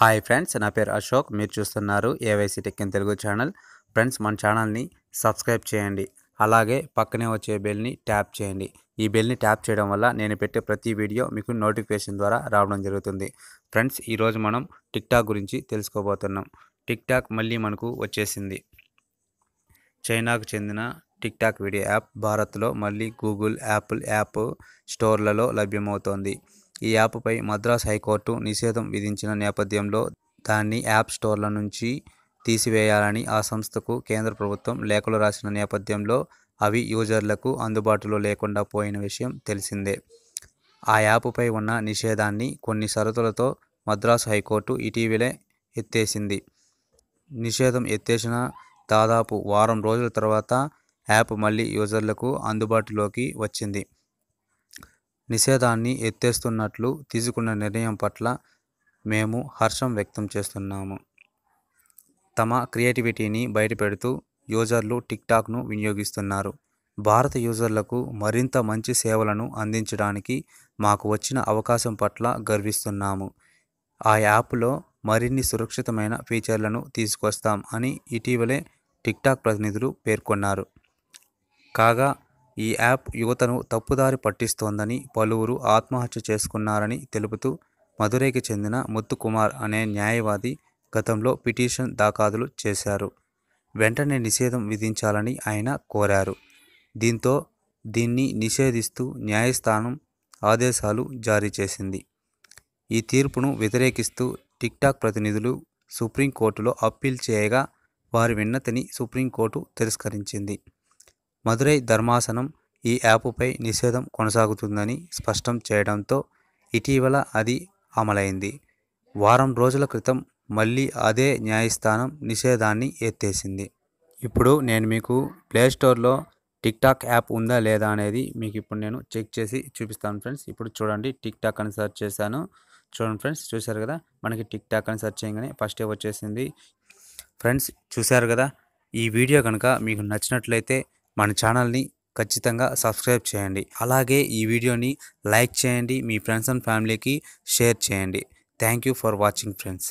hi friends నా పేరు అశోక్ మీరు చూస్తున్నారు AYC tech in Telugu channel friends మన ఛానల్ని సబ్స్క్రైబ్ చేయండి అలాగే పక్కనే వచ్చే బెల్ని ట్యాప్ చేయండి ఈ బెల్ని ట్యాప్ చేయడం వల్ల నేను పెట్టే ప్రతి వీడియో మీకు నోటిఫికేషన్ ద్వారా రావడం జరుగుతుంది ఫ్రెండ్స్ ఈరోజు మనం టిక్టాక్ గురించి తెలుసుకోబోతున్నాం టిక్టాక్ మళ్ళీ మనకు వచ్చేసింది చైనాకు చెందిన టిక్టాక్ వీడియో యాప్ భారత్లో మళ్ళీ గూగుల్ యాపిల్ యాప్ స్టోర్లలో లభ్యమవుతోంది ఈ యాప్పై మద్రాస్ హైకోర్టు నిషేధం విధించిన నేపథ్యంలో దాన్ని యాప్ స్టోర్ల నుంచి తీసివేయాలని ఆ సంస్థకు కేంద్ర ప్రభుత్వం లేఖలు రాసిన నేపథ్యంలో అవి యూజర్లకు అందుబాటులో లేకుండా పోయిన విషయం తెలిసిందే ఆ యాప్పై ఉన్న నిషేధాన్ని కొన్ని షరతులతో మద్రాసు హైకోర్టు ఇటీవలే ఎత్తేసింది నిషేధం ఎత్తేసిన దాదాపు వారం రోజుల తర్వాత యాప్ మళ్ళీ యూజర్లకు అందుబాటులోకి వచ్చింది నిషేధాన్ని ఎత్తేస్తున్నట్లు తీసుకున్న నిర్ణయం పట్ల మేము హర్షం వ్యక్తం చేస్తున్నాము తమ క్రియేటివిటీని బయటపెడుతూ యూజర్లు టిక్టాక్ను వినియోగిస్తున్నారు భారత యూజర్లకు మరింత మంచి సేవలను అందించడానికి మాకు వచ్చిన అవకాశం పట్ల గర్విస్తున్నాము ఆ యాప్లో మరిన్ని సురక్షితమైన ఫీచర్లను తీసుకొస్తాం అని ఇటీవలే టిక్టాక్ ప్రతినిధులు పేర్కొన్నారు కాగా ఈ యాప్ యువతను తప్పుదారి పట్టిస్తోందని పలువురు ఆత్మహత్య చేసుకున్నారని తెలుపుతూ మదురైకి చెందిన ముత్తుకుమార్ అనే న్యాయవాది గతంలో పిటిషన్ దాఖాదులు చేశారు వెంటనే నిషేధం విధించాలని ఆయన కోరారు దీంతో దీన్ని నిషేధిస్తూ న్యాయస్థానం ఆదేశాలు జారీ చేసింది ఈ తీర్పును వ్యతిరేకిస్తూ టిక్టాక్ ప్రతినిధులు సుప్రీంకోర్టులో అప్పీల్ చేయగా వారి విన్నతిని సుప్రీంకోర్టు తిరస్కరించింది మధురై ధర్మాసనం ఈ యాప్పై నిషేధం కొనసాగుతుందని స్పష్టం చేయడంతో ఇటీవల అది అమలైంది వారం రోజుల క్రితం మళ్ళీ అదే న్యాయస్థానం నిషేధాన్ని ఎత్తేసింది ఇప్పుడు నేను మీకు ప్లేస్టోర్లో టిక్టాక్ యాప్ ఉందా లేదా అనేది మీకు ఇప్పుడు నేను చెక్ చేసి చూపిస్తాను ఫ్రెండ్స్ ఇప్పుడు చూడండి టిక్టాక్ అని సెర్చ్ చేశాను చూడండి ఫ్రెండ్స్ చూశారు కదా మనకి టిక్టాక్ అని సెర్చ్ చేయగానే ఫస్ట్ వచ్చేసింది ఫ్రెండ్స్ చూశారు కదా ఈ వీడియో కనుక మీకు నచ్చినట్లయితే మన ఛానల్ని ఖచ్చితంగా సబ్స్క్రైబ్ చేయండి అలాగే ఈ వీడియోని లైక్ చేయండి మీ ఫ్రెండ్స్ అండ్ ఫ్యామిలీకి షేర్ చేయండి థ్యాంక్ ఫర్ వాచింగ్ ఫ్రెండ్స్